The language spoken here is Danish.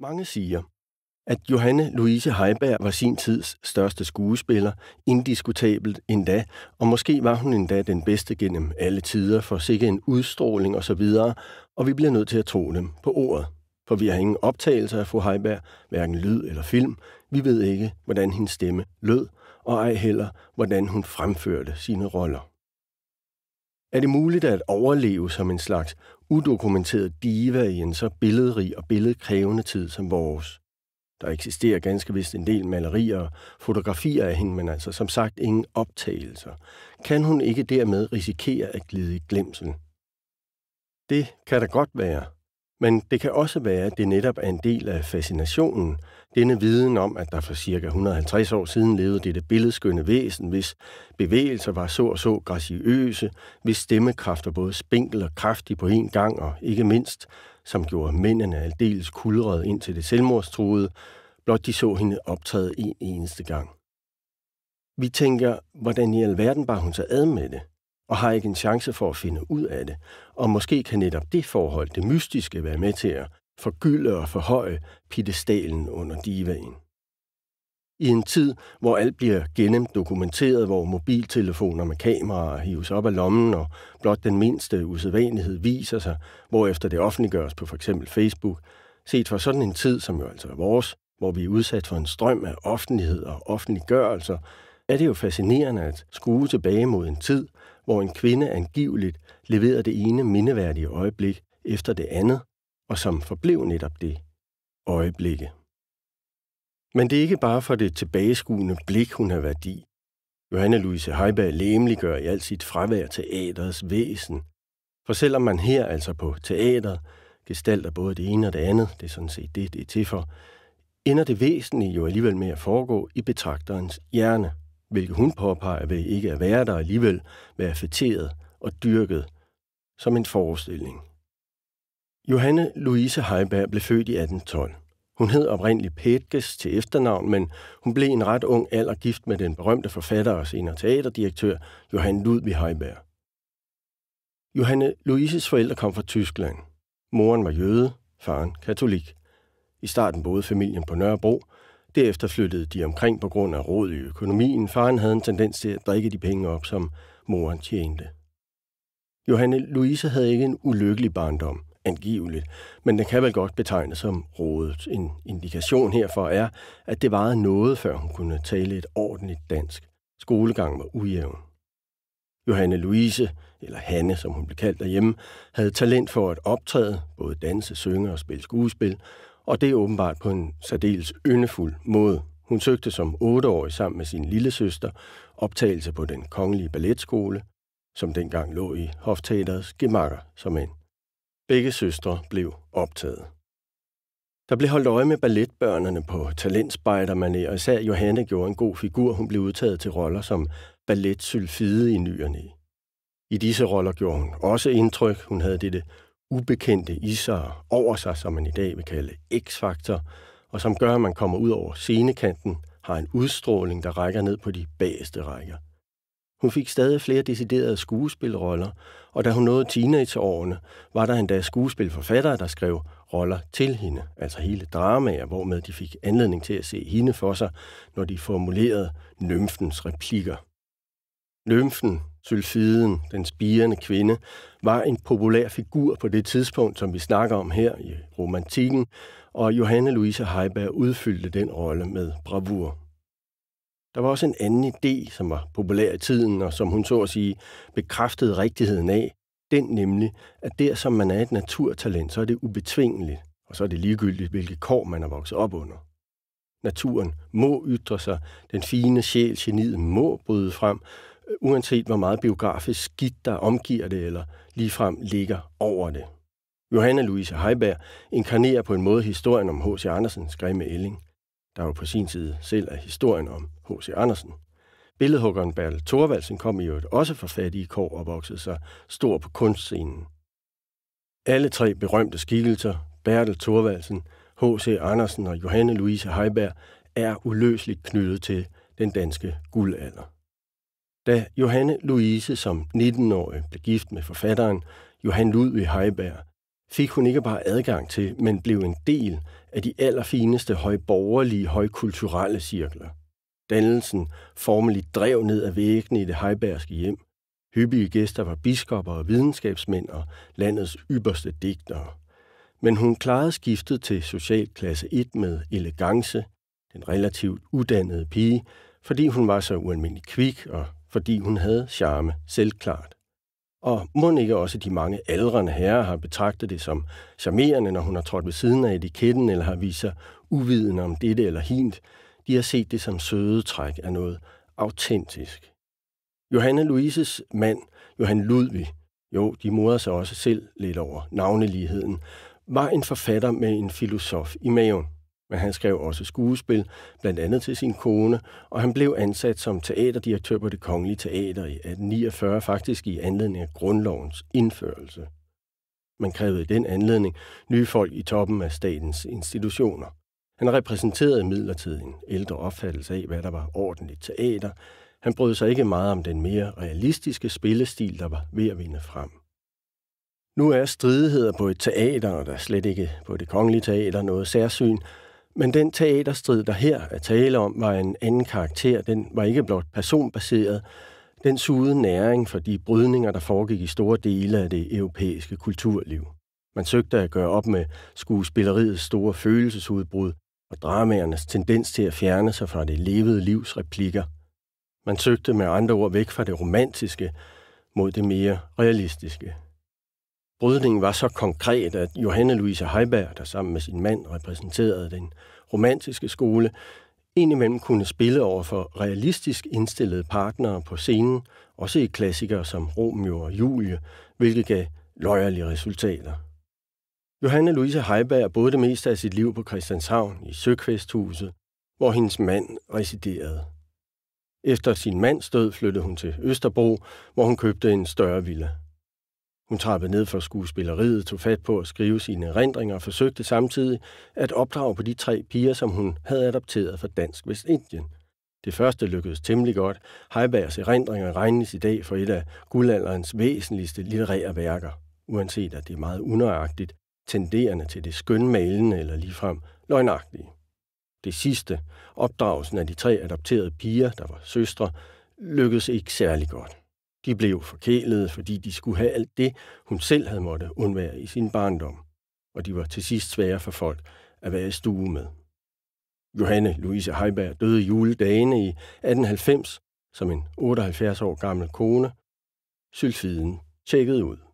Mange siger, at Johanne Louise Heiberg var sin tids største skuespiller, indiskutabelt endda, og måske var hun endda den bedste gennem alle tider for sikke en udstråling osv., og, og vi bliver nødt til at tro dem på ordet. For vi har ingen optagelser af fru Heiberg, hverken lyd eller film. Vi ved ikke, hvordan hendes stemme lød, og ej heller, hvordan hun fremførte sine roller. Er det muligt at overleve som en slags udokumenteret diva i en så billedrig og billedkrævende tid som vores? Der eksisterer ganske vist en del malerier og fotografier af hende, men altså som sagt ingen optagelser. Kan hun ikke dermed risikere at glide i glemsel? Det kan der godt være, men det kan også være, at det netop er en del af fascinationen, denne viden om, at der for cirka 150 år siden levede dette billedskønne væsen, hvis bevægelser var så og så graciøse, hvis stemmekræfter både spinkel og kraftig på en gang, og ikke mindst, som gjorde mændene aldeles kulrede ind til det selvmordstruede, blot de så hende optræde en eneste gang. Vi tænker, hvordan i alverden bar hun sig ad med det, og har ikke en chance for at finde ud af det, og måske kan netop det forhold, det mystiske, være med til at forgylde og forhøje pittestalen under divaen. I en tid, hvor alt bliver gennemdokumenteret, hvor mobiltelefoner med kameraer hives op af lommen, og blot den mindste usædvanlighed viser sig, hvorefter det offentliggøres på f.eks. Facebook, set fra sådan en tid, som jo altså er vores, hvor vi er udsat for en strøm af offentlighed og offentliggørelser, er det jo fascinerende at skue tilbage mod en tid, hvor en kvinde angiveligt leverede det ene mindeværdige øjeblik efter det andet, og som forblev netop det øjeblikke. Men det er ikke bare for det tilbageskuende blik, hun har værdi. Johanna Louise Heiberg læmeliggør i alt sit fravær teaterets væsen. For selvom man her, altså på teateret, gestalter både det ene og det andet, det er sådan set det, det er til for, ender det væsentlige jo alligevel med at foregå i betragterens hjerne, hvilket hun påpeger ved ikke at være der alligevel, være fætteret og dyrket som en forestilling. Johanne Louise Heiberg blev født i 1812. Hun hed oprindeligt Petges til efternavn, men hun blev en ret ung alder gift med den berømte forfatter og senere teaterdirektør Johan Ludvig Heiberg. Johanne Louises forældre kom fra Tyskland. Moren var jøde, faren katolik. I starten boede familien på Nørrebro. Derefter flyttede de omkring på grund af råd i økonomien. Faren havde en tendens til at drikke de penge op, som moren tjente. Johanne Louise havde ikke en ulykkelig barndom – angiveligt, men den kan vel godt betegnes som rådet. En indikation herfor er, at det varede noget, før hun kunne tale et ordentligt dansk. Skolegangen var ujævn. Johanne Louise, eller Hanne, som hun blev kaldt derhjemme, havde talent for at optræde, både danse, synge og spille skuespil, og det åbenbart på en særdeles yndefuld måde. Hun søgte som otteårig sammen med sin lille søster optagelse på den kongelige balletskole, som dengang lå i Hofteaterets gemakker som en Begge søstre blev optaget. Der blev holdt øje med balletbørnene på talentspejdermaner, og især Johanne gjorde en god figur. Hun blev udtaget til roller som balletsylfide i nyerne. I disse roller gjorde hun også indtryk. Hun havde dette ubekendte i sig over sig, som man i dag vil kalde X-faktor, og som gør, at man kommer ud over scenekanten, har en udstråling, der rækker ned på de bageste rækker – hun fik stadig flere deciderede skuespilroller, og da hun nåede teenageårene, var der endda skuespilforfattere, der skrev roller til hende, altså hele dramaer, hvormed de fik anledning til at se hende for sig, når de formulerede nymfens replikker. Nymfen, sylfiden, den spirende kvinde, var en populær figur på det tidspunkt, som vi snakker om her i romantikken, og Johanne Louise Heiberg udfyldte den rolle med bravur. Der var også en anden idé, som var populær i tiden, og som hun så at sige bekræftede rigtigheden af. Den nemlig, at der som man er et naturtalent, så er det ubetvingeligt, og så er det ligegyldigt, hvilke kår man er vokset op under. Naturen må ytre sig, den fine sjæl, geniet må bryde frem, øh, uanset hvor meget biografisk skidt, der omgiver det, eller ligefrem ligger over det. Johanna Louise Heiberg inkarnerer på en måde historien om H.C. Andersens grimme ælling – der jo på sin side selv er historien om H.C. Andersen. Billedhuggeren Bertel Thorvaldsen kom i øvrigt også fra fattige kår og voksede sig stor på kunstscenen. Alle tre berømte skikkelser, Bertel Thorvaldsen, H.C. Andersen og Johanne Louise Heiberg, er uløseligt knyttet til den danske guldalder. Da Johanne Louise som 19-årig blev gift med forfatteren Johan Ludvig Heiberg, fik hun ikke bare adgang til, men blev en del af de allerfineste højborgerlige, højkulturelle cirkler. Dannelsen formeligt drev ned af væggene i det hejbærske hjem. Hyppige gæster var biskopper og videnskabsmænd og landets ypperste digtere. Men hun klarede skiftet til socialklasse 1 med elegance, den relativt uddannede pige, fordi hun var så ualmindelig kvik og fordi hun havde charme, selvklart og må ikke også de mange aldrende herrer har betragtet det som charmerende, når hun har trådt ved siden af etiketten eller har vist sig uvidende om dette eller hint. De har set det som søde træk af noget autentisk. Johanne Louises mand, Johan Ludvig, jo, de moder sig også selv lidt over navneligheden, var en forfatter med en filosof i maven. Men han skrev også skuespil, blandt andet til sin kone, og han blev ansat som teaterdirektør på det Kongelige Teater i 1849, faktisk i anledning af grundlovens indførelse. Man krævede i den anledning nye folk i toppen af statens institutioner. Han repræsenterede midlertidigt en ældre opfattelse af, hvad der var ordentligt teater. Han brød sig ikke meget om den mere realistiske spillestil, der var ved at vinde frem. Nu er stridigheder på et teater, og der slet ikke på det kongelige teater noget særsyn, men den teaterstrid, der her er tale om, var en anden karakter. Den var ikke blot personbaseret. Den sugede næring for de brydninger, der foregik i store dele af det europæiske kulturliv. Man søgte at gøre op med skuespilleriets store følelsesudbrud og dramaernes tendens til at fjerne sig fra det levede livs replikker. Man søgte med andre ord væk fra det romantiske mod det mere realistiske. Brydningen var så konkret, at Johanne Louise Heiberg, der sammen med sin mand repræsenterede den romantiske skole, indimellem kunne spille over for realistisk indstillede partnere på scenen, også i klassikere som Romeo og Julie, hvilket gav løjerlige resultater. Johanne Louise Heiberg boede det meste af sit liv på Christianshavn i Søkvæsthuset, hvor hendes mand residerede. Efter sin mands død flyttede hun til Østerbro, hvor hun købte en større villa. Hun trappede ned for skuespilleriet, tog fat på at skrive sine erindringer og forsøgte samtidig at opdrage på de tre piger, som hun havde adopteret fra Dansk Vestindien. Det første lykkedes temmelig godt. Heibergs erindringer regnes i dag for et af guldalderens væsentligste litterære værker, uanset at det er meget underagtigt, tenderende til det skønmalende eller ligefrem løgnagtige. Det sidste, opdragelsen af de tre adopterede piger, der var søstre, lykkedes ikke særlig godt. De blev forkælet, fordi de skulle have alt det, hun selv havde måttet undvære i sin barndom. Og de var til sidst svære for folk at være i stue med. Johanne Louise Heiberg døde juledagene i 1890 som en 78 år gammel kone. Sylfiden tjekkede ud.